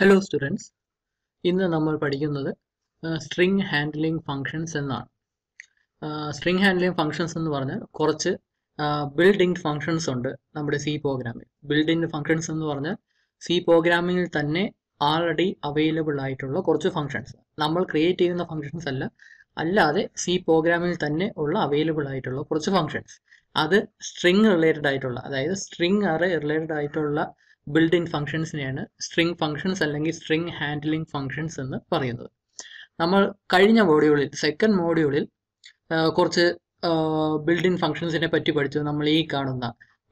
hello students ഇന്ന് നമ്മൾ പഠിക്കുന്നത് സ്ട്രിംഗ് ഹാൻഡ്ലിംഗ് ഫങ്ഷൻസ് എന്നാണ് സ്ട്രിംഗ് ഹാൻഡ്ലിംഗ് ഫങ്ഷൻസ് എന്ന് പറഞ്ഞാൽ കുറച്ച് ബിൽഡിംഗ് ഫങ്ഷൻസ് ഉണ്ട് നമ്മുടെ സി പ്രോഗ്രാമിൽ ബിൽഡിംഗ് ഫങ്ഷൻസ് എന്ന് പറഞ്ഞാൽ സി പ്രോഗ്രാമിങ്ങിൽ തന്നെ ആൾറെഡി അവൈലബിൾ ആയിട്ടുള്ള കുറച്ച് ഫങ്ഷൻസ് നമ്മൾ ക്രിയേറ്റ് ചെയ്യുന്ന ഫങ്ഷൻസ് അല്ല അല്ലാതെ സി പ്രോഗ്രാമിൽ തന്നെ ഉള്ള അവൈലബിൾ ആയിട്ടുള്ള കുറച്ച് ഫങ്ഷൻസ് അത് സ്ട്രിങ് റിലേറ്റഡ് ആയിട്ടുള്ള അതായത് സ്ട്രിംഗ് അറേ റിലേറ്റഡ് ആയിട്ടുള്ള ബിൽഡ് ഇൻ ഫംഗ്ഷൻസിനെയാണ് സ്ട്രിംഗ് ഫംഗ്ഷൻസ് അല്ലെങ്കിൽ സ്ട്രിംഗ് ഹാൻഡിലിംഗ് ഫംഗ്ഷൻസ് എന്ന് പറയുന്നത് നമ്മൾ കഴിഞ്ഞ മോഡ്യൂളിൽ സെക്കൻഡ് മോഡ്യൂളിൽ കുറച്ച് ബിൽഡ് ഇൻ ഫംഗ്ഷൻസിനെ പറ്റി പഠിച്ചു നമ്മൾ ഈ കാണുന്ന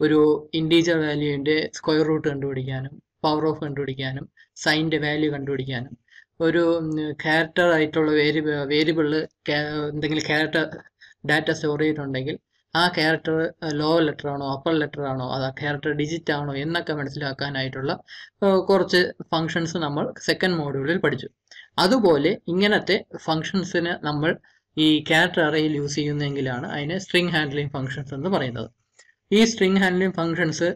ഒരു ഇൻഡീജർ വാല്യൂവിൻ്റെ സ്ക്വയർ റൂട്ട് കണ്ടുപിടിക്കാനും പവർ ഓഫ് കണ്ടുപിടിക്കാനും സൈൻ്റെ വാല്യൂ കണ്ടുപിടിക്കാനും ഒരു ക്യാരക്ടർ ആയിട്ടുള്ള വേരിയബിൾ വേരിയബിളിൽ എന്തെങ്കിലും ക്യാരക്ടർ ഡാറ്റ സ്റ്റോർ ചെയ്തിട്ടുണ്ടെങ്കിൽ ആ ക്യാരക്ടർ ലോവർ ലെറ്റർ ആണോ അപ്പർ ലെറ്റർ ആണോ അത് ആ ക്യാരക്ടർ ഡിജിറ്റ് ആണോ എന്നൊക്കെ മനസ്സിലാക്കാനായിട്ടുള്ള കുറച്ച് ഫങ്ഷൻസ് നമ്മൾ സെക്കൻഡ് മോഡ്യൂളിൽ പഠിച്ചു അതുപോലെ ഇങ്ങനത്തെ ഫങ്ഷൻസിന് നമ്മൾ ഈ ക്യാരക്ടർ അറയിൽ യൂസ് ചെയ്യുന്നെങ്കിലാണ് അതിനെ സ്ട്രിങ് ഹാൻഡ്ലിംഗ് ഫങ്ഷൻസ് എന്ന് പറയുന്നത് ഈ സ്ട്രിങ് ഹാൻഡ്ലിംഗ് ഫങ്ഷൻസ്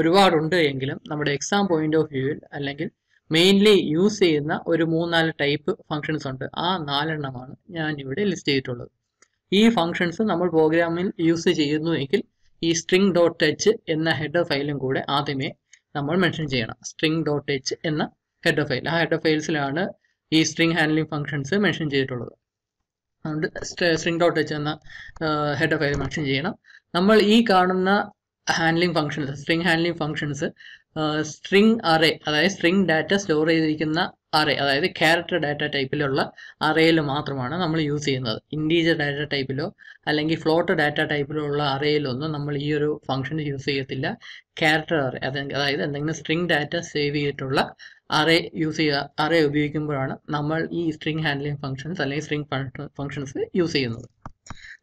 ഒരുപാടുണ്ട് എങ്കിലും നമ്മുടെ എക്സാം പോയിന്റ് ഓഫ് വ്യൂവിൽ അല്ലെങ്കിൽ മെയിൻലി യൂസ് ചെയ്യുന്ന ഒരു മൂന്നാല് ടൈപ്പ് ഫങ്ഷൻസ് ഉണ്ട് ആ നാലെണ്ണമാണ് ഞാൻ ഇവിടെ ലിസ്റ്റ് ചെയ്തിട്ടുള്ളത് ഈ ഫങ്ഷൻസ് നമ്മൾ പ്രോഗ്രാമിൽ യൂസ് ചെയ്യുന്നു എങ്കിൽ ഈ സ്ട്രിങ് ഡോട്ട് എച്ച് എന്ന ഹെഡ് ഫയലും കൂടെ ആദ്യമേ നമ്മൾ മെൻഷൻ ചെയ്യണം സ്ട്രിങ് ഡോട്ട് എച്ച് എന്ന ഹെഡ് ഫയൽ ആ ഹെഡ് ഫയൽസിലാണ് ഈ സ്ട്രിങ് ഹാൻഡ്ലിംഗ് ഫങ്ഷൻസ് മെൻഷൻ ചെയ്തിട്ടുള്ളത് അതുകൊണ്ട് സ്ട്രിങ് ഡോട്ട് എച്ച് എന്ന ഹെഡ് ഫയൽ മെൻഷൻ ചെയ്യണം നമ്മൾ ഈ കാണുന്ന handling functions string handling functions string array അതായത് സ്ട്രിംഗ് ഡാറ്റ സ്റ്റോർ ചെയ്തിരിക്കുന്ന അറേ അതായത് ക്യാരക്ടർ ഡാറ്റ ടൈപ്പിലുള്ള അറേയിൽ മാത്രമാണ് നമ്മൾ യൂസ് ചെയ്യുന്നത് ഇൻഡീജർ ഡാറ്റ ടൈപ്പിലോ അല്ലെങ്കിൽ ഫ്ലോട്ട് ഡാറ്റ ടൈപ്പിലോ ഉള്ള അറേയിലൊന്നും നമ്മൾ ഈ ഒരു ഫംഗ്ഷൻ യൂസ് ചെയ്യത്തില്ല ക്യാരക്ടർ അറേ അതായത് എന്തെങ്കിലും സ്ട്രിംഗ് ഡാറ്റ സേവ് ചെയ്തിട്ടുള്ള അറേ യൂസ് ചെയ്യുക അറേ ഉപയോഗിക്കുമ്പോഴാണ് നമ്മൾ ഈ സ്ട്രിംഗ് ഹാൻഡ്ലിംഗ് ഫംഗ്ഷൻസ് അല്ലെങ്കിൽ സ്ട്രിംഗ് ഫംഗ്ഷൻസ് യൂസ് ചെയ്യുന്നത്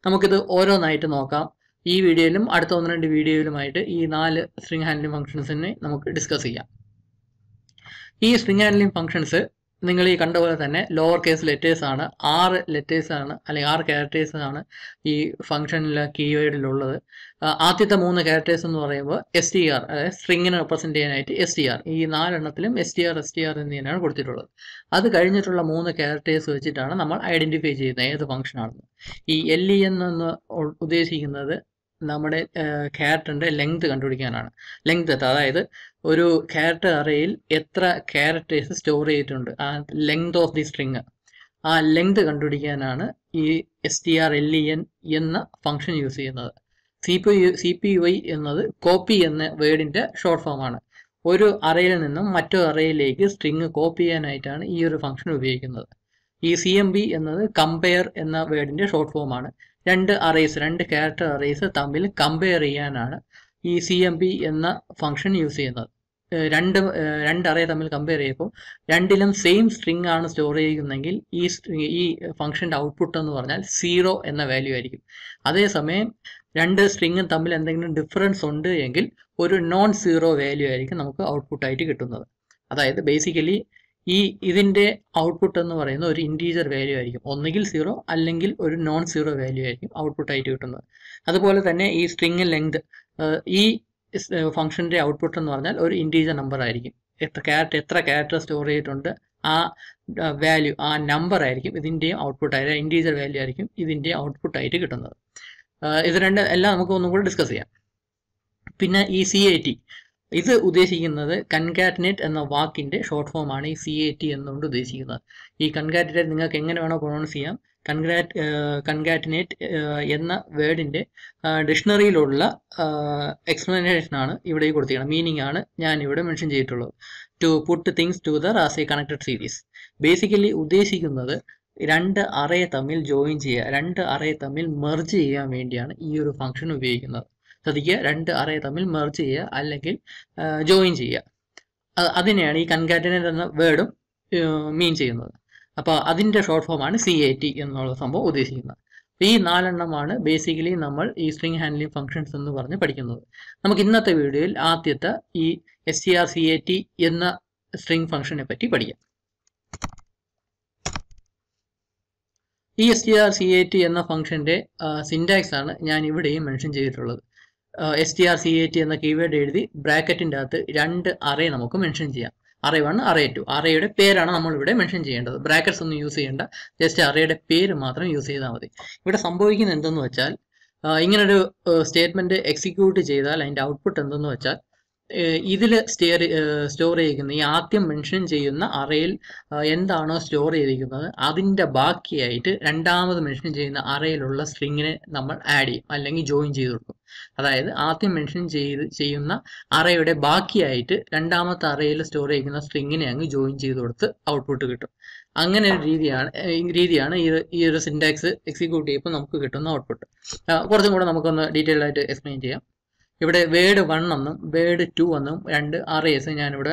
നമുക്കിത് ഓരോന്നായിട്ട് നോക്കാം ഈ വീഡിയോയിലും അടുത്ത ഒന്ന് രണ്ട് വീഡിയോയിലുമായിട്ട് ഈ നാല് സ്ട്രിംഗ് ഹാൻഡ്ലിംഗ് ഫംഗ്ഷൻസിനെ നമുക്ക് ഡിസ്കസ് ചെയ്യാം ഈ സ്ട്രിംഗ് ഹാൻഡ്ലിംഗ് ഫംഗ്ഷൻസ് നിങ്ങൾ ഈ കണ്ട പോലെ തന്നെ ലോവർ കേസ് ലെറ്റേഴ്സ് ആണ് ആറ് ലെറ്റേഴ്സ് ആണ് അല്ലെങ്കിൽ ആറ് ക്യാരക്ടേഴ്സ് ആണ് ഈ ഫംഗ്ഷനിൽ കീവേഡിലുള്ളത് ആദ്യത്തെ മൂന്ന് ക്യാരക്ടേഴ്സ് എന്ന് പറയുമ്പോൾ എസ് ടി ആർ അതായത് സ്ട്രിങ്ങിനെ റെപ്രസെൻറ്റ് ചെയ്യാനായിട്ട് എസ് ടി ആർ ഈ നാലെണ്ണത്തിലും S T R S T R തന്നെയാണ് കൊടുത്തിട്ടുള്ളത് അത് കഴിഞ്ഞിട്ടുള്ള മൂന്ന് ക്യാരക്ടേഴ്സ് വെച്ചിട്ടാണ് നമ്മൾ ഐഡൻറ്റിഫൈ ചെയ്യുന്നത് ഏത് ഫംഗ്ഷനാണെന്ന് ഈ എൽ ഇ e എന്ന് ഉദ്ദേശിക്കുന്നത് നമ്മുടെ ക്യാരറ്റിൻ്റെ ലെങ്ത് കണ്ടുപിടിക്കാനാണ് ലെങ്ത് അതായത് ഒരു ക്യാരറ്റ് അറയിൽ എത്ര ക്യാരറ്റേഴ്സ് സ്റ്റോർ ചെയ്തിട്ടുണ്ട് ആ ലെങ്ത് ഓഫ് ദി സ്ട്രിങ് ആ ലെങ്ത് കണ്ടുപിടിക്കാനാണ് ഈ S T R L E N എന്ന ഫംഗ്ഷൻ യൂസ് ചെയ്യുന്നത് C P C P Y എന്നത് കോപ്പി എന്ന വേർഡിൻ്റെ ഷോർട്ട് ഫോമാണ് ഒരു അറയിൽ നിന്നും മറ്റൊരു അറയിലേക്ക് സ്ട്രിങ് കോപ്പി ചെയ്യാനായിട്ടാണ് ഈ ഒരു ഫംഗ്ഷൻ ഉപയോഗിക്കുന്നത് ഈ സി എം ബി എന്നത് കമ്പയർ എന്ന വേർഡിൻ്റെ ഷോർട്ട് ഫോമാണ് രണ്ട് അറേസ് രണ്ട് ക്യാരക്ടർ അറേസ് തമ്മിൽ കമ്പയർ ചെയ്യാനാണ് ഈ സി എം പി എന്ന ഫംഗ്ഷൻ യൂസ് ചെയ്യുന്നത് രണ്ട് രണ്ട് അറേ തമ്മിൽ കമ്പയർ ചെയ്യുമ്പോൾ രണ്ടിലും സെയിം സ്ട്രിങ് ആണ് സ്റ്റോർ ചെയ്യുന്നതെങ്കിൽ ഈ ഈ ഫംഗ്ഷൻ്റെ ഔട്ട്പുട്ട് എന്ന് പറഞ്ഞാൽ സീറോ എന്ന വാല്യൂ ആയിരിക്കും അതേസമയം രണ്ട് സ്ട്രിങ്ങും തമ്മിൽ എന്തെങ്കിലും ഡിഫറൻസ് ഉണ്ട് എങ്കിൽ ഒരു നോൺ സീറോ വാല്യൂ ആയിരിക്കും നമുക്ക് ഔട്ട്പുട്ടായിട്ട് കിട്ടുന്നത് അതായത് ബേസിക്കലി ഈ ഇതിൻ്റെ ഔട്ട്പുട്ട് എന്ന് പറയുന്ന ഒരു ഇൻറ്റീജർ വാല്യൂ ആയിരിക്കും ഒന്നുകിൽ സീറോ അല്ലെങ്കിൽ ഒരു നോൺ സീറോ വാല്യൂ ആയിരിക്കും ഔട്ട്പുട്ടായിട്ട് കിട്ടുന്നത് അതുപോലെ തന്നെ ഈ സ്ട്രിങ് ലെങ്ത് ഈ ഫംഗ്ഷൻ്റെ ഔട്ട്പുട്ട് എന്ന് പറഞ്ഞാൽ ഒരു ഇൻറ്റീജർ നമ്പർ ആയിരിക്കും എത്ര ക്യാരക്ടർ എത്ര ക്യാരക്ടർ സ്റ്റോർ ചെയ്തിട്ടുണ്ട് ആ വാല്യൂ ആ നമ്പർ ആയിരിക്കും ഇതിൻ്റെയും ആയിരിക്കും ഇൻറ്റീജർ വാല്യൂ ആയിരിക്കും ഇതിൻ്റെ ആയിട്ട് കിട്ടുന്നത് ഇത് രണ്ട് എല്ലാം നമുക്ക് ഒന്നും കൂടി ഡിസ്കസ് ചെയ്യാം പിന്നെ ഈ സി ഐ ടി ഇത് ഉദ്ദേശിക്കുന്നത് കൺകാറ്റനേറ്റ് എന്ന വാക്കിൻ്റെ ഷോർട്ട് ഫോമാണ് ഈ സി എ ടി എന്നുകൊണ്ട് ഉദ്ദേശിക്കുന്നത് ഈ കൺകാറ്റനേറ്റ് നിങ്ങൾക്ക് എങ്ങനെ വേണോ പ്രൊണൗൺസ് ചെയ്യാം കൺഗ്രാറ്റ് കൺകാറ്റനേറ്റ് എന്ന വേർഡിൻ്റെ ഡിക്ഷണറിയിലുള്ള എക്സ്പ്ലനേഷനാണ് ഇവിടെ കൊടുത്തിരിക്കുന്നത് മീനിങ് ആണ് ഞാൻ ഇവിടെ മെൻഷൻ ചെയ്തിട്ടുള്ളത് to put things together as a connected series basically ഉദ്ദേശിക്കുന്നത് രണ്ട് അറയെ തമ്മിൽ ജോയിൻ ചെയ്യുക രണ്ട് അറയെ തമ്മിൽ മെർജ് ചെയ്യാൻ വേണ്ടിയാണ് ഈ ഒരു ഫംഗ്ഷൻ ഉപയോഗിക്കുന്നത് ശ്രദ്ധിക്കുക രണ്ട് അറേ തമ്മിൽ മെർജ് ചെയ്യുക അല്ലെങ്കിൽ ജോയിൻ ചെയ്യുക അതിനെയാണ് ഈ കൺകാറ്റനേറ്റ് എന്ന വേർഡും മീൻ ചെയ്യുന്നത് അപ്പോൾ അതിൻ്റെ ഷോർട്ട് ഫോമാണ് സി എ ടി എന്നുള്ള സംഭവം ഉദ്ദേശിക്കുന്നത് ഈ നാലെണ്ണമാണ് ബേസിക്കലി നമ്മൾ ഈ സ്ട്രിംഗ് ഹാൻഡ്ലിംഗ് ഫംഗ്ഷൻസ് എന്ന് പറഞ്ഞ് പഠിക്കുന്നത് നമുക്ക് ഇന്നത്തെ വീഡിയോയിൽ ആദ്യത്തെ ഈ S C R C A T എന്ന സ്ട്രിംഗ് ഫംഗ്ഷനെ പറ്റി പഠിക്കാം ഈ S T R C A T എന്ന ഫംഗ്ഷൻ്റെ സിൻറ്റാക്സ് ആണ് ഞാൻ ഇവിടെയും മെൻഷൻ ചെയ്തിട്ടുള്ളത് S T R C A T എന്ന കീവേഡ് എഴുതി ബ്രാക്കറ്റിൻ്റെ അകത്ത് രണ്ട് അറേ നമുക്ക് മെൻഷൻ ചെയ്യാം അറേ വൺ അറേ ടു അറേയുടെ പേരാണ് നമ്മൾ ഇവിടെ മെൻഷൻ ചെയ്യേണ്ടത് ബ്രാക്കറ്റ്സ് ഒന്നും യൂസ് ചെയ്യേണ്ട ജസ്റ്റ് അറേയുടെ പേര് മാത്രം യൂസ് ചെയ്താൽ മതി ഇവിടെ സംഭവിക്കുന്നത് എന്തെന്ന് വെച്ചാൽ ഇങ്ങനൊരു സ്റ്റേറ്റ്മെൻറ്റ് എക്സിക്യൂട്ട് ചെയ്താൽ അതിൻ്റെ ഔട്ട്പുട്ട് എന്തെന്ന് വെച്ചാൽ ഇതിൽ സ്റ്റെയർ സ്റ്റോർ ചെയ്തിരിക്കുന്ന ഈ ആദ്യം മെൻഷൻ ചെയ്യുന്ന അറയിൽ എന്താണോ സ്റ്റോർ ചെയ്തിരിക്കുന്നത് അതിൻ്റെ ബാക്കിയായിട്ട് രണ്ടാമത് മെൻഷൻ ചെയ്യുന്ന അറയിലുള്ള സ്ട്രിങ്ങിനെ നമ്മൾ ആഡ് ചെയ്യും അല്ലെങ്കിൽ ജോയിൻ ചെയ്ത് കൊടുക്കും അതായത് ആദ്യം മെൻഷൻ ചെയ്ത് ചെയ്യുന്ന അറയുടെ ബാക്കിയായിട്ട് രണ്ടാമത്തെ അറയിൽ സ്റ്റോർ ചെയ്യുന്ന സ്ട്രിങ്ങിനെ അങ്ങ് ജോയിൻ ചെയ്ത് കൊടുത്ത് ഔട്ട്പുട്ട് കിട്ടും അങ്ങനെ ഒരു രീതിയാണ് രീതിയാണ് ഈ ഈ ഒരു സിൻടാക്സ് എക്സിക്യൂട്ട് ചെയ്യുമ്പോൾ നമുക്ക് കിട്ടുന്ന ഔട്ട്പുട്ട് കുറച്ചും കൂടെ നമുക്കൊന്ന് ഡീറ്റെയിൽ ആയിട്ട് എക്സ്പ്ലെയിൻ ചെയ്യാം ഇവിടെ വേർഡ് വൺ എന്നും വേർഡ് ടു എന്നും രണ്ട് അറേസ് ഞാനിവിടെ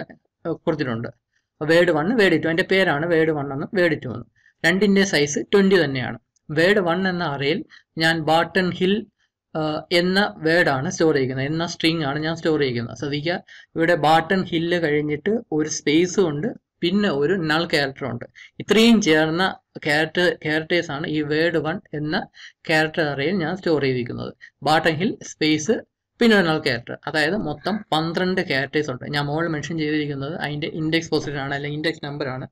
കൊടുത്തിട്ടുണ്ട് വേർഡ് വൺ വേർഡ് ടു എൻ്റെ പേരാണ് വേർഡ് വൺ എന്നും വേർഡ് ടു എന്നും രണ്ടിൻ്റെ സൈസ് ട്വൻറ്റി തന്നെയാണ് വേർഡ് വൺ എന്ന അറയിൽ ഞാൻ ബാട്ടൺ ഹിൽ എന്ന വേർഡാണ് സ്റ്റോർ ചെയ്യുന്നത് എന്ന സ്ട്രിങ് ആണ് ഞാൻ സ്റ്റോർ ചെയ്യുന്നത് ശ്രദ്ധിക്കുക ഇവിടെ ബാട്ടൺ ഹില്ല് കഴിഞ്ഞിട്ട് ഒരു സ്പേസും ഉണ്ട് പിന്നെ ഒരു നൾ ക്യാരക്ടർ ഉണ്ട് ഇത്രയും ചേർന്ന ക്യാരക്ടർ ക്യാരക്ടേഴ്സ് ആണ് ഈ വേർഡ് വൺ എന്ന ക്യാരക്ടർ അറയിൽ ഞാൻ സ്റ്റോർ ചെയ്തിരിക്കുന്നത് ബാട്ടൺ ഹിൽ സ്പേസ് പിന്നെ ഒരാൾ ക്യാരക്ടർ അതായത് മൊത്തം പന്ത്രണ്ട് ക്യാരക്ടേഴ്സ് ഉണ്ട് ഞാൻ മോൾ മെൻഷൻ ചെയ്തിരിക്കുന്നത് അതിൻ്റെ ഇൻഡെക്സ് പൊസിഷനാണ് അല്ലെങ്കിൽ ഇൻഡെക്സ് നമ്പറാണ്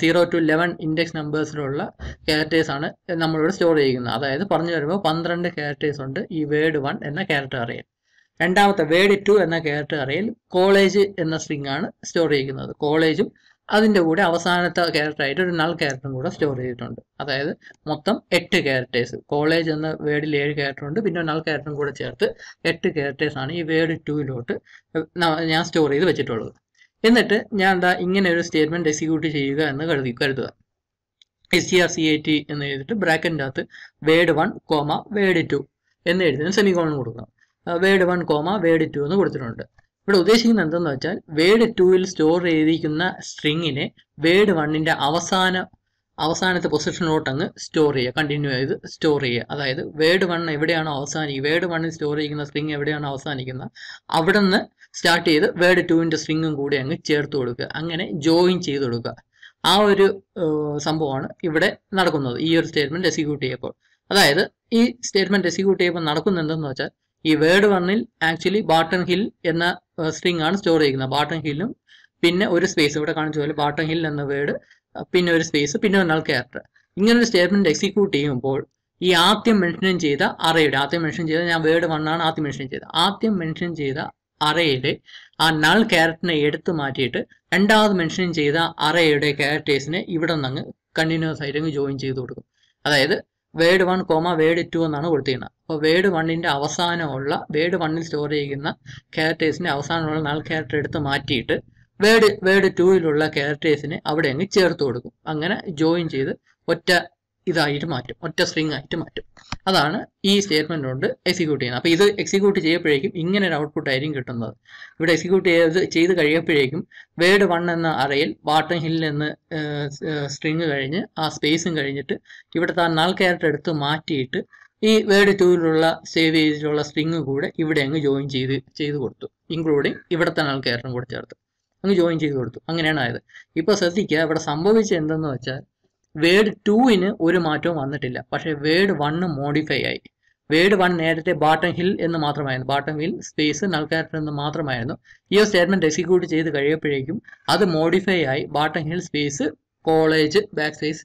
സീറോ ടു ലെവൻ ഇൻഡെക്സ് നമ്പേഴ്സിലുള്ള ക്യാരക്ടേഴ്സാണ് നമ്മളിവിടെ സ്റ്റോർ ചെയ്യുന്നത് അതായത് പറഞ്ഞു വരുമ്പോൾ പന്ത്രണ്ട് ക്യാരക്ടേഴ്സ് ഉണ്ട് ഈ വേർഡ് വൺ എന്ന ക്യാരക്ടർ അറിയൽ രണ്ടാമത്തെ വേർഡ് ടു എന്ന ക്യാരക്ടർ അറിയൽ കോളേജ് എന്ന സ്ട്രിങ് ആണ് സ്റ്റോർ ചെയ്യുന്നത് കോളേജും അതിൻ്റെ കൂടെ അവസാനത്തെ ക്യാരക്ടറായിട്ട് ഒരു നൾ ക്യാരക്ടറും കൂടെ സ്റ്റോർ ചെയ്തിട്ടുണ്ട് അതായത് മൊത്തം എട്ട് ക്യാരക്ടേഴ്സ് കോളേജ് എന്ന വേർഡിൽ ഏഴ് ക്യാരക്ടർ ഉണ്ട് പിന്നെ നൾ ക്യാരക്ടറും കൂടെ ചേർത്ത് എട്ട് ക്യാരക്ടേഴ്സ് ആണ് ഈ വേർഡ് ടൂയിലോട്ട് ഞാൻ സ്റ്റോർ ചെയ്ത് വെച്ചിട്ടുള്ളത് എന്നിട്ട് ഞാൻ എന്താ ഇങ്ങനെ ഒരു സ്റ്റേറ്റ്മെൻറ്റ് എക്സിക്യൂട്ട് ചെയ്യുക എന്ന് കരുതി കരുതുക S C R C I T എന്ന് എഴുതിയിട്ട് ബ്രാക്കറ്റിൻ്റെ അകത്ത് word one comma word two എന്ന് എഴുതുന്ന സെമികോളൻ കൊടുക്കുക word one comma word two എന്ന് കൊടുത്തിട്ടുണ്ട് ഇവിടെ ഉദ്ദേശിക്കുന്നത് എന്തെന്ന് വെച്ചാൽ വേഡ് ടുവിൽ സ്റ്റോർ ചെയ്തിരിക്കുന്ന സ്ട്രിങ്ങിനെ വേഡ് വണ്ണിൻ്റെ അവസാന അവസാനത്തെ പൊസിഷനിലോട്ട് അങ്ങ് സ്റ്റോർ ചെയ്യുക കണ്ടിന്യൂ ചെയ്ത് സ്റ്റോർ ചെയ്യുക അതായത് വേഡ് വൺ എവിടെയാണോ അവസാനിക്കുക വേഡ് വണ്ണിൽ സ്റ്റോർ ചെയ്യുന്ന സ്ട്രിങ് എവിടെയാണോ അവസാനിക്കുന്നത് അവിടെ നിന്ന് സ്റ്റാർട്ട് ചെയ്ത് വേഡ് ടൂവിൻ്റെ സ്ട്രിങ്ങും കൂടി അങ്ങ് ചേർത്ത് കൊടുക്കുക അങ്ങനെ ജോയിൻ ചെയ്ത് കൊടുക്കുക ആ ഒരു സംഭവമാണ് ഇവിടെ നടക്കുന്നത് ഈ ഒരു സ്റ്റേറ്റ്മെൻറ്റ് എക്സിക്യൂട്ട് ചെയ്യപ്പോൾ അതായത് ഈ സ്റ്റേറ്റ്മെൻറ്റ് എക്സിക്യൂട്ട് ചെയ്യുമ്പോൾ നടക്കുന്നുണ്ടെന്ന് വെച്ചാൽ ഈ വേർഡ് വണ്ണിൽ ആക്ച്വലി ബാട്ടൺ ഹിൽ എന്ന സ്ട്രിംഗ് ആണ് സ്റ്റോർ ചെയ്യുന്നത് ബാട്ടൺ ഹില്ലും പിന്നെ ഒരു സ്പേസ് ഇവിടെ കാണിച്ച പോലെ ബാട്ടൺ ഹിൽ എന്ന വേർഡ് പിന്നെ ഒരു സ്പേസ് പിന്നെ ഒരാൾ ക്യാരക്ടർ ഇങ്ങനെ ഒരു സ്റ്റേറ്റ്മെന്റ് എക്സിക്യൂട്ട് ചെയ്യുമ്പോൾ ഈ ആദ്യം മെൻഷൻ ചെയ്ത അറയുടെ ആദ്യം മെൻഷൻ ചെയ്ത ഞാൻ വേർഡ് വണ്ണാണ് ആദ്യം മെൻഷൻ ചെയ്തത് ആദ്യം മെൻഷൻ ചെയ്ത അറയുടെ ആ നൾ ക്യാരക്ടറിനെ എടുത്തു മാറ്റിയിട്ട് രണ്ടാമത് മെൻഷൻ ചെയ്ത അറയുടെ ക്യാരക്ടേഴ്സിനെ ഇവിടെ നിന്ന് അങ്ങ് കണ്ടിന്യൂസ് ആയിട്ട് അങ്ങ് ജോയിൻ ചെയ്ത് കൊടുക്കും അതായത് word one comma word two എന്നാണ് കൊടുത്തിരിക്കുന്നത് അപ്പോൾ വേഡ് വണ്ണിൻ്റെ അവസാനമുള്ള വേഡ് വണ്ണിൽ സ്റ്റോർ ചെയ്യുന്ന ക്യാരക്ടേഴ്സിൻ്റെ അവസാനമുള്ള നാല് ക്യാരക്ടർ എടുത്ത് മാറ്റിയിട്ട് വേഡ് വേഡ് ടൂവിലുള്ള ക്യാരക്ടേഴ്സിനെ അവിടെ അങ്ങ് ചേർത്ത് കൊടുക്കും അങ്ങനെ ജോയിൻ ചെയ്ത് ഒറ്റ ഇതായിട്ട് മാറ്റും ഒറ്റ സ്ട്രിങ് ആയിട്ട് മാറ്റും അതാണ് ഈ സ്റ്റേറ്റ്മെന്റ് കൊണ്ട് എക്സിക്യൂട്ട് ചെയ്യുന്നത് അപ്പോൾ ഇത് എക്സിക്യൂട്ട് ചെയ്യുമ്പോഴേക്കും ഇങ്ങനെ ഒരു ഔട്ട്പുട്ട് ആയിരിക്കും കിട്ടുന്നത് ഇവിടെ എക്സിക്യൂട്ട് ചെയ്ത് ചെയ്ത് കഴിയുമ്പോഴേക്കും വേർഡ് വൺ എന്ന അറയിൽ വാട്ടൺ ഹിൽ എന്ന് സ്ട്രിങ് കഴിഞ്ഞ് ആ സ്പേസും കഴിഞ്ഞിട്ട് ഇവിടെ താൻ നൾ ക്യാരറ്റ് എടുത്ത് മാറ്റിയിട്ട് ഈ വേർഡ് ടൂവിലുള്ള സേവ് ചെയ്തിട്ടുള്ള സ്ട്രിങ് കൂടെ ഇവിടെ അങ്ങ് ജോയിൻ ചെയ്ത് ചെയ്ത് കൊടുത്തു ഇൻക്ലൂഡിങ് ഇവിടുത്തെ നൾ ക്യാരറ്റും കൂടെ ചേർത്ത് അങ്ങ് ജോയിൻ ചെയ്ത് കൊടുത്തു അങ്ങനെയാണ് ആയത് ഇപ്പോൾ ശ്രദ്ധിക്കുക ഇവിടെ സംഭവിച്ചത് എന്തെന്ന് വെച്ചാൽ വേർഡ് ടുവിന് ഒരു മാറ്റവും വന്നിട്ടില്ല പക്ഷേ വേർഡ് വണ്ണ് മോഡിഫൈ ആയി വേർഡ് വൺ നേരത്തെ ബാട്ടം ഹിൽ എന്ന് മാത്രമായിരുന്നു ബാട്ടം ഹിൽ സ്പേസ് നൽകാരൻ എന്ന് മാത്രമായിരുന്നു ഈ ഒരു സ്റ്റേറ്റ്മെന്റ് എക്സിക്യൂട്ട് ചെയ്ത് കഴിയപ്പോഴേക്കും അത് മോഡിഫൈ ആയി Barton Hill space college back space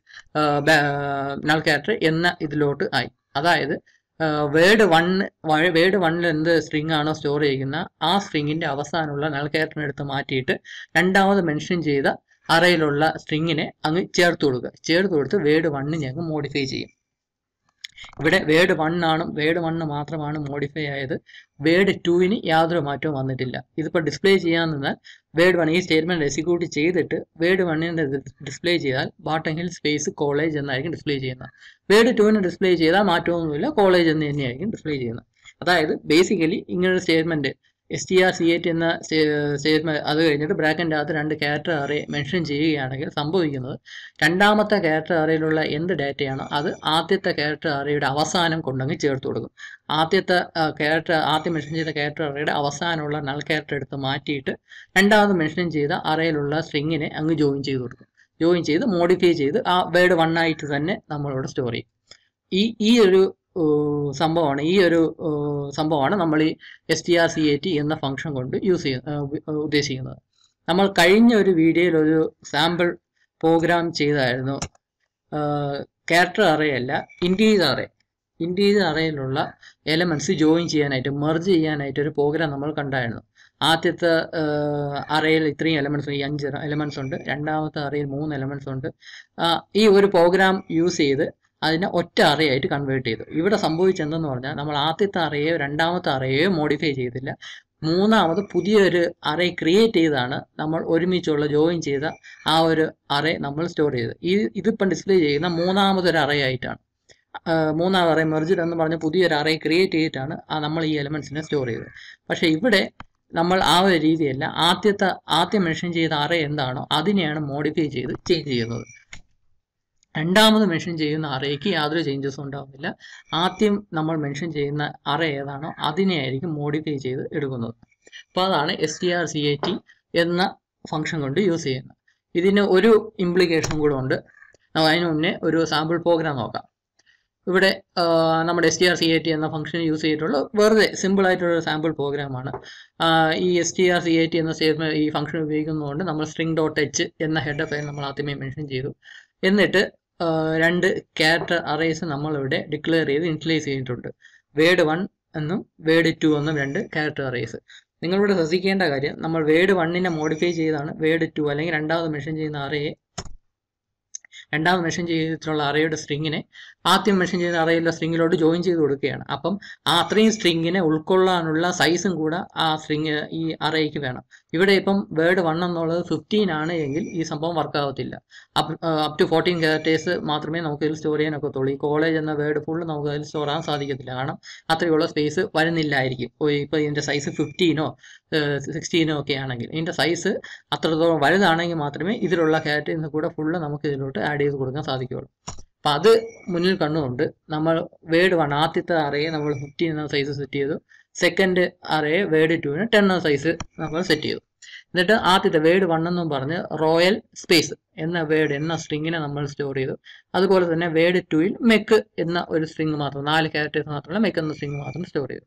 null character എന്ന ഇതിലോട്ട് ആയി അതായത് വേർഡ് വൺ വേർഡ് വണ്ണിൽ എന്ത് സ്ട്രിങ് ആണോ സ്റ്റോർ ചെയ്യുന്ന ആ സ്ട്രിങ്ങിന്റെ അവസാനമുള്ള നൾ മാറ്റിയിട്ട് രണ്ടാമത് മെൻഷൻ ചെയ്ത അറയിലുള്ള സ്ട്രിങ്ങിനെ അങ്ങ് ചേർത്ത് കൊടുക്കുക ചേർത്ത് കൊടുത്ത് വേഡ് വണ്ണ് ഞങ്ങൾ മോഡിഫൈ ചെയ്യും ഇവിടെ വേർഡ് വണ്ണാണ് ആണ് വേർഡ് വണ്ണ് മാത്രമാണ് മോഡിഫൈ ആയത് വേർഡ് ടുവിന് യാതൊരു മാറ്റവും വന്നിട്ടില്ല ഇതിപ്പോൾ ഡിസ്പ്ലേ ചെയ്യാൻ നിന്നാൽ വേർഡ് വൺ ഈ സ്റ്റേറ്റ്മെന്റ് എക്സിക്യൂട്ട് ചെയ്തിട്ട് വേർഡ് വണ്ണിൻ്റെ ഡിസ്പ്ലേ ചെയ്താൽ ബാട്ടൺ ഹിൽ സ്പേസ് കോളേജ് എന്നായിരിക്കും ഡിസ്പ്ലേ ചെയ്യുന്നത് വേർഡ് ടുവിന് ഡിസ്പ്ലേ ചെയ്താൽ മാറ്റമൊന്നുമില്ല കോളേജ് എന്ന് തന്നെയായിരിക്കും ഡിസ്പ്ലേ ചെയ്യുന്നത് അതായത് ബേസിക്കലി ഇങ്ങനൊരു statement S T R C at എന്ന സ്റ്റേറ്റ്മെൻറ്റ് അത് കഴിഞ്ഞിട്ട് അകത്ത് രണ്ട് ക്യാരക്ടർ അറേ മെൻഷൻ ചെയ്യുകയാണെങ്കിൽ സംഭവിക്കുന്നത് രണ്ടാമത്തെ ക്യാരക്ടർ അറേയിലുള്ള എന്ത് ഡാറ്റയാണ് അത് ആദ്യത്തെ ക്യാരക്ടർ അറേയുടെ അവസാനം കൊണ്ടങ്ങ് ചേർത്ത് കൊടുക്കും ആദ്യത്തെ ക്യാരക്ടർ ആദ്യം മെൻഷൻ ചെയ്ത ക്യാരക്ടർ അറേയുടെ അവസാനമുള്ള നൾ ക്യാരക്ടർ എടുത്ത് മാറ്റിയിട്ട് രണ്ടാമത് മെൻഷൻ ചെയ്ത അറേയിലുള്ള സ്ട്രിങ്ങിനെ അങ്ങ് ജോയിൻ ചെയ്ത് കൊടുക്കും ജോയിൻ ചെയ്ത് മോഡിഫൈ ചെയ്ത് ആ വേർഡ് വൺ ആയിട്ട് തന്നെ നമ്മളവിടെ സ്റ്റോർ ചെയ്യും ഈ ഈ ഒരു സംഭവമാണ് ഈ ഒരു സംഭവമാണ് നമ്മൾ ഈ S T R C A T എന്ന ഫംഗ്ഷൻ കൊണ്ട് യൂസ് ചെയ്യുന്ന ഉദ്ദേശിക്കുന്നത് നമ്മൾ കഴിഞ്ഞ ഒരു വീഡിയോയിൽ ഒരു സാമ്പിൾ പ്രോഗ്രാം ചെയ്തായിരുന്നു ക്യാരക്ടർ അറേ അല്ല ഇൻറ്റീജ് അറേ ഇൻറ്റീജ് അറേയിലുള്ള എലമെൻറ്റ്സ് ജോയിൻ ചെയ്യാനായിട്ട് മെർജ് ചെയ്യാനായിട്ട് ഒരു പ്രോഗ്രാം നമ്മൾ കണ്ടായിരുന്നു ആദ്യത്തെ അറയിൽ ഇത്രയും എലമെൻറ്റ്സ് ഈ അഞ്ച് എലമെൻറ്റ്സ് ഉണ്ട് രണ്ടാമത്തെ അറയിൽ മൂന്ന് എലമെൻറ്റ്സ് ഉണ്ട് ഈ ഒരു പ്രോഗ്രാം യൂസ് ചെയ്ത് അതിനെ ഒറ്റ അറയായിട്ട് കൺവേർട്ട് ചെയ്തു ഇവിടെ സംഭവിച്ചെന്തെന്ന് പറഞ്ഞാൽ നമ്മൾ ആദ്യത്തെ അറയോ രണ്ടാമത്തെ അറയോ മോഡിഫൈ ചെയ്തില്ല മൂന്നാമത് പുതിയൊരു അറേ ക്രിയേറ്റ് ചെയ്താണ് നമ്മൾ ഒരുമിച്ചുള്ള ജോയിൻ ചെയ്ത ആ ഒരു അറേ നമ്മൾ സ്റ്റോർ ചെയ്തത് ഈ ഇതിപ്പം ഡിസ്പ്ലേ ചെയ്യുന്ന മൂന്നാമതൊരു അറേ ആയിട്ടാണ് മൂന്നാം അറേ മെർജിഡ് എന്ന് പറഞ്ഞ പുതിയൊരു അറേ ക്രിയേറ്റ് ചെയ്തിട്ടാണ് ആ നമ്മൾ ഈ എലമെന്റ്സിനെ സ്റ്റോർ ചെയ്തത് പക്ഷേ ഇവിടെ നമ്മൾ ആ ഒരു രീതിയല്ല ആദ്യത്തെ ആദ്യം മെൻഷൻ ചെയ്ത അറേ എന്താണോ അതിനെയാണ് മോഡിഫൈ ചെയ്ത് ചേഞ്ച് ചെയ്യുന്നത് രണ്ടാമത് മെൻഷൻ ചെയ്യുന്ന അറേക്ക് യാതൊരു ചേഞ്ചസും ഉണ്ടാവുന്നില്ല ആദ്യം നമ്മൾ മെൻഷൻ ചെയ്യുന്ന അറേ ഏതാണോ അതിനെയായിരിക്കും മോഡിഫൈ ചെയ്ത് എടുക്കുന്നത് അപ്പോൾ അതാണ് S T R C A T എന്ന ഫംഗ്ഷൻ കൊണ്ട് യൂസ് ചെയ്യുന്നത് ഇതിന് ഒരു ഇംപ്ലിക്കേഷനും കൂടെ ഉണ്ട് അതിന് മുന്നേ ഒരു സാമ്പിൾ പ്രോഗ്രാം നോക്കാം ഇവിടെ നമ്മുടെ S T R C A T എന്ന ഫംഗ്ഷൻ യൂസ് ചെയ്തിട്ടുള്ള വെറുതെ സിമ്പിൾ ആയിട്ടുള്ള സാമ്പിൾ പ്രോഗ്രാമാണ് ഈ S T R C A T എന്ന സ്റ്റേറ്റ് ഈ ഫംഗ്ഷൻ ഉപയോഗിക്കുന്നതുകൊണ്ട് നമ്മൾ സ്ട്രിങ് ഡോട്ട് എച്ച് എന്ന ഹെഡ് ഫയൽ നമ്മൾ ആദ്യമേ മെൻഷൻ ചെയ്തു എന്നിട്ട് രണ്ട് ക്യാരക്ടർ അറേസ് നമ്മളിവിടെ ഡിക്ലെയർ ചെയ്ത് ഇനിഷ്യലൈസ് ചെയ്തിട്ടുണ്ട് വേഡ് വൺ എന്നും വേഡ് ടു എന്നും രണ്ട് ക്യാരക്ടർ അറേസ് നിങ്ങളിവിടെ ശ്രദ്ധിക്കേണ്ട കാര്യം നമ്മൾ വേഡ് വണ്ണിനെ മോഡിഫൈ ചെയ്താണ് വേഡ് ടു അല്ലെങ്കിൽ രണ്ടാമത് മെൻഷൻ ചെയ്യുന്ന അറയെ രണ്ടാമത് മെഷൻ ചെയ്തിട്ടുള്ള അറയുടെ സ്ട്രിങ്ങിനെ ആദ്യം മെഷൻ ചെയ്ത അറയിലെ സ്ട്രിങ്ങിലോട്ട് ജോയിൻ ചെയ്ത് കൊടുക്കുകയാണ് അപ്പം ആ അത്രയും സ്ട്രിങ്ങിനെ ഉൾക്കൊള്ളാനുള്ള സൈസും കൂടെ ആ സ്ട്രിങ് ഈ അറയ്ക്ക് വേണം ഇവിടെ ഇപ്പം വേർഡ് വൺ എന്നുള്ളത് ഫിഫ്റ്റീൻ ആണ് എങ്കിൽ ഈ സംഭവം വർക്ക് ആവത്തില്ല അപ് ടു ഫോർട്ടീൻ ക്യാരക്ടേഴ്സ് മാത്രമേ നമുക്ക് ഇതിൽ സ്റ്റോർ ചെയ്യാൻ ഈ കോളേജ് എന്ന വേർഡ് ഫുള്ള് നമുക്ക് അതിൽ സ്റ്റോർ ആകാൻ സാധിക്കത്തില്ല കാരണം അത്രയുള്ള സ്പേസ് വരുന്നില്ലായിരിക്കും ഇപ്പം ഇതിൻ്റെ സൈസ് ഫിഫ്റ്റീനോ സിക്സ്റ്റീനോ ഒക്കെ ആണെങ്കിൽ ഇതിൻ്റെ സൈസ് അത്രത്തോളം വലുതാണെങ്കിൽ മാത്രമേ ഇതിലുള്ള ക്യാരക്ടേഴ്സ് കൂടെ ഫുള്ള് നമുക്ക് ഇതിലോട്ട് ആഡ് ആഡ് ചെയ്ത് കൊടുക്കാൻ സാധിക്കുകയുള്ളൂ അപ്പം അത് മുന്നിൽ കണ്ടുകൊണ്ട് നമ്മൾ വേർഡ് വൺ ആദ്യത്തെ അറയെ നമ്മൾ ഫിഫ്റ്റീൻ എന്ന സൈസ് സെറ്റ് ചെയ്തു സെക്കൻഡ് അറയെ വേർഡ് ടുവിന് ടെൻ എന്ന സൈസ് നമ്മൾ സെറ്റ് ചെയ്തു എന്നിട്ട് ആദ്യത്തെ വേർഡ് വൺ എന്നും പറഞ്ഞ് റോയൽ സ്പേസ് എന്ന വേർഡ് എന്ന സ്ട്രിങ്ങിനെ നമ്മൾ സ്റ്റോർ ചെയ്തു അതുപോലെ തന്നെ വേർഡ് ടുവിൽ മെക്ക് എന്ന ഒരു സ്ട്രിങ് മാത്രം നാല് ക്യാരക്ടേഴ്സ് മാത്രമല്ല മെക്ക് എന്ന സ്ട്രിങ് മാത്രം സ്റ്റോർ ചെയ്തു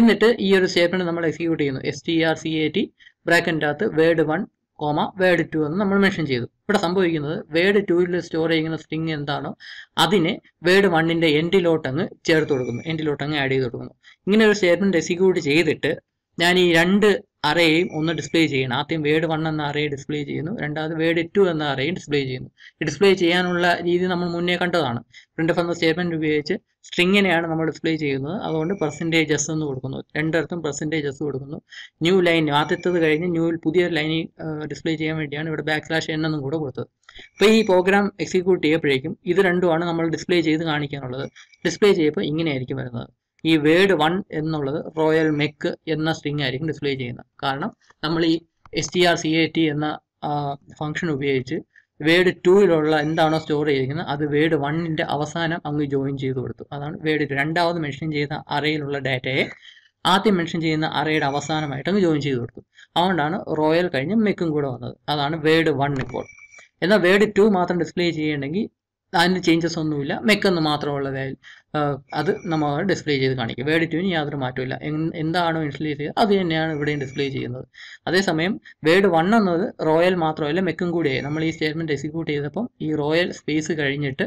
എന്നിട്ട് ഈ ഒരു സ്റ്റേറ്റ്മെന്റ് നമ്മൾ എക്സിക്യൂട്ട് ചെയ്യുന്നു S T R C A T ബ്രാക്കറ്റിൻ്റെ അകത്ത് word one comma word two എന്ന് നമ്മൾ മെൻഷൻ ചെയ്തു ഇവിടെ സംഭവിക്കുന്നത് വേർഡ് ടുവിൽ സ്റ്റോർ ചെയ്യുന്ന സ്ട്രിങ് എന്താണോ അതിനെ വേർഡ് വണ്ണിന്റെ എൻഡിലോട്ട് അങ്ങ് ചേർത്ത് കൊടുക്കുന്നു എൻഡിലോട്ട് അങ്ങ് ആഡ് ചെയ്ത് കൊടുക്കുന്നു ഇങ്ങനെ ഒരു സ്റ്റേറ്റ്മെന്റ് എക്സിക്യൂട്ട് ചെയ്തിട്ട് ഞാൻ ഈ രണ്ട് അറേയും ഒന്ന് ഡിസ്പ്ലേ ചെയ്യണം ആദ്യം വേർഡ് വൺ എന്ന അറേ ഡിസ്പ്ലേ ചെയ്യുന്നു രണ്ടാമത് വേർഡ് ടു എന്ന അറേയും ഡിസ്പ്ലേ ചെയ്യുന്നു ഡിസ്പ്ലേ ചെയ്യാനുള്ള രീതി നമ്മൾ മുന്നേ കണ്ടതാണ് പ്രിന്റ് എന്ന സ്റ്റേറ്റ്മെന്റ് ഉപയോഗിച്ച് സ്ട്രിങ്ങിനെയാണ് നമ്മൾ ഡിസ്പ്ലേ ചെയ്യുന്നത് അതുകൊണ്ട് പെർസെൻറ്റേജ് എസ് എന്ന് കൊടുക്കുന്നു രണ്ടർത്തും പെർസെൻറ്റേജ് എസ് കൊടുക്കുന്നു ന്യൂ ലൈൻ ആദ്യത്തത് കഴിഞ്ഞ് ന്യൂ പുതിയൊരു ലൈൻ ഡിസ്പ്ലേ ചെയ്യാൻ വേണ്ടിയാണ് ഇവിടെ ബാക്ക് സ്ലാഷ് എൻ എന്നും കൂടെ കൊടുത്തത് അപ്പോൾ ഈ പ്രോഗ്രാം എക്സിക്യൂട്ട് ചെയ്യപ്പോഴേക്കും ഇത് രണ്ടുമാണ് നമ്മൾ ഡിസ്പ്ലേ ചെയ്ത് കാണിക്കാനുള്ളത് ഡിസ്പ്ലേ ചെയ്യുമ്പോൾ ഇങ്ങനെയായിരിക്കും വരുന്നത് ഈ വേർഡ് വൺ എന്നുള്ളത് റോയൽ മെക്ക് എന്ന സ്ട്രിംഗ് ആയിരിക്കും ഡിസ്പ്ലേ ചെയ്യുന്നത് കാരണം നമ്മൾ ഈ S T R C A T എന്ന ഫംഗ്ഷൻ ഉപയോഗിച്ച് വേർഡ് ടൂവിലുള്ള എന്താണോ സ്റ്റോർ ചെയ്തിരിക്കുന്നത് അത് വേർഡ് വണ്ണിൻ്റെ അവസാനം അങ്ങ് ജോയിൻ ചെയ്ത് കൊടുത്തു അതാണ് വേർഡ് രണ്ടാമത് മെൻഷൻ ചെയ്ത അറയിലുള്ള ഡാറ്റയെ ആദ്യം മെൻഷൻ ചെയ്യുന്ന അറയുടെ അവസാനമായിട്ട് അങ്ങ് ജോയിൻ ചെയ്ത് കൊടുത്തു അതുകൊണ്ടാണ് റോയൽ കഴിഞ്ഞ് മെക്കും കൂടെ വന്നത് അതാണ് വേർഡ് വൺ ഇപ്പോൾ എന്നാൽ വേർഡ് ടു മാത്രം ഡിസ്പ്ലേ ചെയ്യണമെങ്കിൽ അതിന് ചേഞ്ചസ് ഒന്നുമില്ല മെക്കെന്ന് മാത്രമുള്ളതായ അത് നമ്മൾ ഡിസ്പ്ലേ ചെയ്ത് കാണിക്കും വേഡ് ട്യൂൺ യാതൊരു മാറ്റമില്ല എന്താണോ ഇൻസ്റ്റലേ ചെയ്തത് അത് തന്നെയാണ് ഇവിടെയും ഡിസ്പ്ലേ ചെയ്യുന്നത് അതേസമയം വേഡ് വൺ എന്നത് റോയൽ മാത്രമല്ല മെക്കും കൂടിയായി നമ്മൾ ഈ സ്റ്റേറ്റ്മെൻറ്റ് എക്സിക്യൂട്ട് ചെയ്തപ്പം ഈ റോയൽ സ്പേസ് കഴിഞ്ഞിട്ട്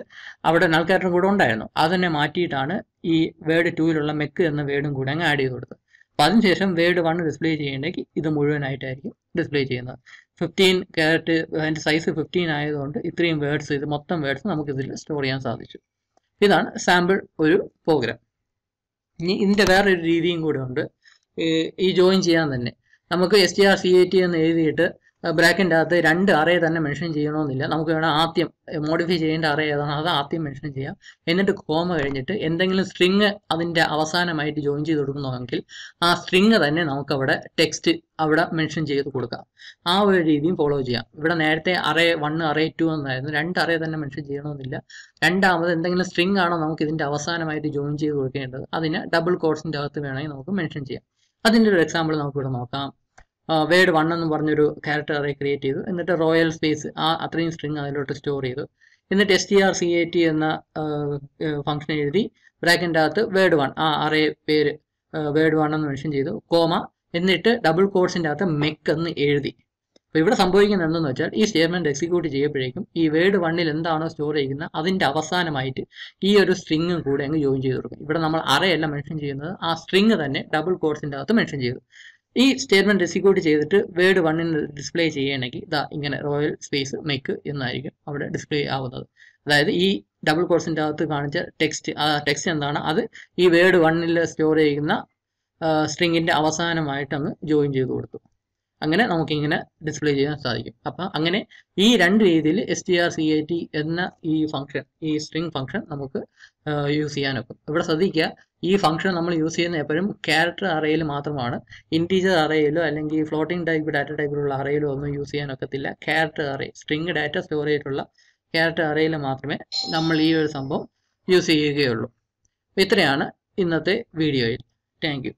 അവിടെ നൽകാറ്റും കൂടെ ഉണ്ടായിരുന്നു അത് തന്നെ മാറ്റിയിട്ടാണ് ഈ വേഡ് ടൂയിലുള്ള മെക്ക് എന്ന വേഡും കൂടെ അങ്ങ് ആഡ് ചെയ്ത് കൊടുത്തത് അപ്പം അതിനുശേഷം വേർഡ് വൺ ഡിസ്പ്ലേ ചെയ്യണമെങ്കിൽ ഇത് മുഴുവനായിട്ടായിരിക്കും ഡിസ്പ്ലേ ചെയ്യുന്നത് ഫിഫ്റ്റീൻ ക്യാരറ്റ് അതിൻ്റെ സൈസ് ഫിഫ്റ്റീൻ ആയതുകൊണ്ട് ഇത്രയും വേർഡ്സ് ഇത് മൊത്തം വേർഡ്സ് നമുക്ക് ഇതിൽ സ്റ്റോർ ചെയ്യാൻ സാധിച്ചു ഇതാണ് സാമ്പിൾ ഒരു പ്രോഗ്രാം ഇനി ഇതിൻ്റെ വേറൊരു രീതിയും കൂടെ ഉണ്ട് ഈ ജോയിൻ ചെയ്യാൻ തന്നെ നമുക്ക് S T R C A T എന്ന് എഴുതിയിട്ട് ബ്രാക്കിൻ്റെ അകത്ത് രണ്ട് അറേ തന്നെ മെൻഷൻ ചെയ്യണമെന്നില്ല നമുക്ക് വേണം ആദ്യം മോഡിഫൈ ചെയ്യേണ്ട അറേ ഏതാണ് അത് ആദ്യം മെൻഷൻ ചെയ്യാം എന്നിട്ട് കോമ കഴിഞ്ഞിട്ട് എന്തെങ്കിലും സ്ട്രിങ് അതിൻ്റെ അവസാനമായിട്ട് ജോയിൻ ചെയ്ത് കൊടുക്കുന്നുവെങ്കിൽ ആ സ്ട്രിങ് തന്നെ നമുക്കവിടെ ടെക്സ്റ്റ് അവിടെ മെൻഷൻ ചെയ്ത് കൊടുക്കാം ആ ഒരു രീതിയും ഫോളോ ചെയ്യാം ഇവിടെ നേരത്തെ അറേ വൺ അറേ ടു എന്നായിരുന്നു രണ്ട് അറേ തന്നെ മെൻഷൻ ചെയ്യണമെന്നില്ല രണ്ടാമത് എന്തെങ്കിലും സ്ട്രിങ് ആണോ നമുക്ക് ഇതിൻ്റെ അവസാനമായിട്ട് ജോയിൻ ചെയ്ത് കൊടുക്കേണ്ടത് അതിന് ഡബിൾ കോഴ്സിൻ്റെ അകത്ത് വേണമെങ്കിൽ നമുക്ക് മെൻഷൻ ചെയ്യാം അതിൻ്റെ ഒരു എക്സാമ്പിൾ നമുക്കിവിടെ നോക്കാം വേഡ് വൺ എന്ന് പറഞ്ഞൊരു ക്യാരക്ടർ അറേ ക്രിയേറ്റ് ചെയ്തു എന്നിട്ട് റോയൽ സ്പേസ് ആ അത്രയും സ്ട്രിങ് അതിലോട്ട് സ്റ്റോർ ചെയ്തു എന്നിട്ട് S T R C A T എന്ന ഫംഗ്ഷൻ എഴുതി ബ്രാക്കിൻ്റെ അകത്ത് വേഡ് വൺ ആ അറേ പേര് വേഡ് വൺ എന്ന് മെൻഷൻ ചെയ്തു കോമ എന്നിട്ട് ഡബിൾ കോഡ്സിൻ്റെ അകത്ത് മെക്ക് എന്ന് എഴുതി അപ്പോൾ ഇവിടെ സംഭവിക്കുന്നത് എന്തെന്ന് വെച്ചാൽ ഈ സ്റ്റേറ്റ്മെൻറ്റ് എക്സിക്യൂട്ട് ചെയ്യുമ്പോഴേക്കും ഈ വേർഡ് വണ്ണിൽ എന്താണോ സ്റ്റോർ ചെയ്യുന്നത് അതിൻ്റെ അവസാനമായിട്ട് ഈ ഒരു സ്ട്രിങ്ങും കൂടെ അങ്ങ് ജോയിൻ ചെയ്ത് കൊടുക്കും ഇവിടെ നമ്മൾ അറയല്ല മെൻഷൻ ചെയ്യുന്നത് ആ സ്ട്രിങ് തന്നെ ഡബിൾ കോഡ്സിൻ്റെ അകത്ത് മെൻഷൻ ചെയ്തു ഈ സ്റ്റേറ്റ്മെന്റ് എക്സിക്യൂട്ട് ചെയ്തിട്ട് വേർഡ് വണ്ണിന് ഡിസ്പ്ലേ ചെയ്യണമെങ്കിൽ ഇതാ ഇങ്ങനെ റോയൽ സ്പേസ് മെക്ക് എന്നായിരിക്കും അവിടെ ഡിസ്പ്ലേ ആവുന്നത് അതായത് ഈ ഡബിൾ കോഴ്സിൻ്റെ അകത്ത് കാണിച്ച ടെക്സ്റ്റ് ആ ടെക്സ്റ്റ് എന്താണ് അത് ഈ വേർഡ് വണ്ണിൽ സ്റ്റോർ ചെയ്യുന്ന സ്ട്രിങ്ങിൻ്റെ അവസാനമായിട്ട് അങ്ങ് ജോയിൻ ചെയ്ത് കൊടുത്തു അങ്ങനെ നമുക്കിങ്ങനെ ഡിസ്പ്ലേ ചെയ്യാൻ സാധിക്കും അപ്പം അങ്ങനെ ഈ രണ്ട് രീതിയിൽ S T R C I T എന്ന ഈ ഫംഗ്ഷൻ ഈ സ്ട്രിങ് ഫംഗ്ഷൻ നമുക്ക് യൂസ് ചെയ്യാനൊക്കും ഇവിടെ ശ്രദ്ധിക്കുക ഈ ഫംഗ്ഷൻ നമ്മൾ യൂസ് ചെയ്യുന്ന എപ്പോഴും ക്യാരക്ടർ അറയിൽ മാത്രമാണ് ഇൻറ്റീജർ അറയിലോ അല്ലെങ്കിൽ ഫ്ലോട്ടിംഗ് ടൈപ്പ് ഡാറ്റ ടൈപ്പിലുള്ള അറയിലോ ഒന്നും യൂസ് ഒക്കത്തില്ല character array string data store ചെയ്തിട്ടുള്ള ക്യാരക്ടർ അറയിൽ മാത്രമേ നമ്മൾ ഈ ഒരു സംഭവം യൂസ് ചെയ്യുകയുള്ളൂ ഇത്രയാണ് ഇന്നത്തെ വീഡിയോയിൽ താങ്ക്